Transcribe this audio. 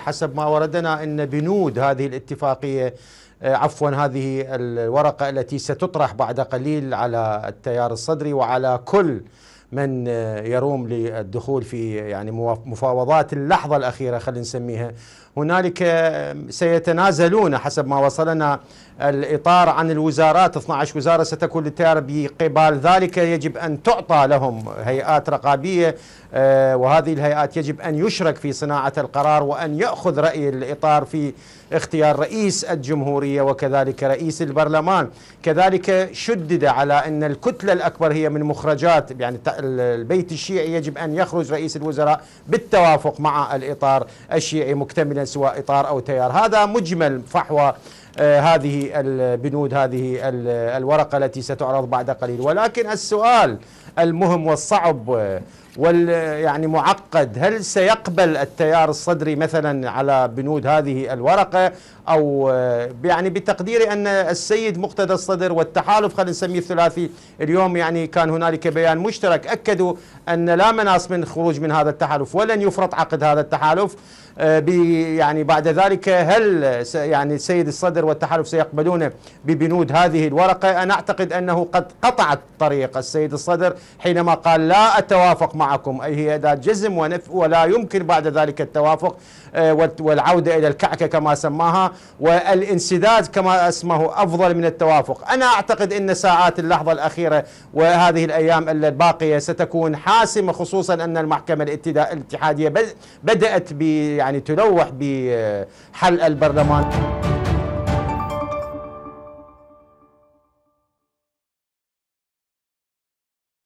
بحسب ما وردنا أن بنود هذه الاتفاقية آه، عفوا هذه الورقة التي ستطرح بعد قليل على التيار الصدري وعلى كل من آه، يروم للدخول في يعني مفاوضات اللحظة الأخيرة خلينا نسميها هنالك آه، سيتنازلون حسب ما وصلنا الإطار عن الوزارات 12 وزارة ستكون للتيار بقبال ذلك يجب أن تعطى لهم هيئات رقابية آه، وهذه الهيئات يجب أن يشرك في صناعة القرار وأن يأخذ رأي الإطار في اختيار رئيس الجمهورية وكذلك رئيس البرلمان كذلك شدد على أن الكتلة الأكبر هي من مخرجات يعني البيت الشيعي يجب أن يخرج رئيس الوزراء بالتوافق مع الإطار الشيعي مكتملا سواء إطار أو تيار هذا مجمل فحوى آه، هذه البنود هذه الورقة التي ستعرض بعد قليل ولكن السؤال المهم والصعب وال يعني معقد هل سيقبل التيار الصدري مثلا على بنود هذه الورقة أو يعني بتقديري أن السيد مقتدى الصدر والتحالف خلينا نسميه الثلاثي اليوم يعني كان هنالك بيان مشترك أكدوا أن لا مناص من خروج من هذا التحالف ولن يفرط عقد هذا التحالف آه، يعني بعد ذلك هل يعني السيد الصدر والتحالف سيقبلون ببنود هذه الورقة أنا أعتقد أنه قد قطع الطريق السيد الصدر حينما قال لا أتوافق معكم أي هي ذات جزم ونف ولا يمكن بعد ذلك التوافق آه، والعودة إلى الكعكة كما سماها والانسداد كما اسمه أفضل من التوافق أنا أعتقد أن ساعات اللحظة الأخيرة وهذه الأيام الباقية ستكون حاسمة خصوصا أن المحكمة الاتحادية بدأت يعني تلوح بحل البرلمان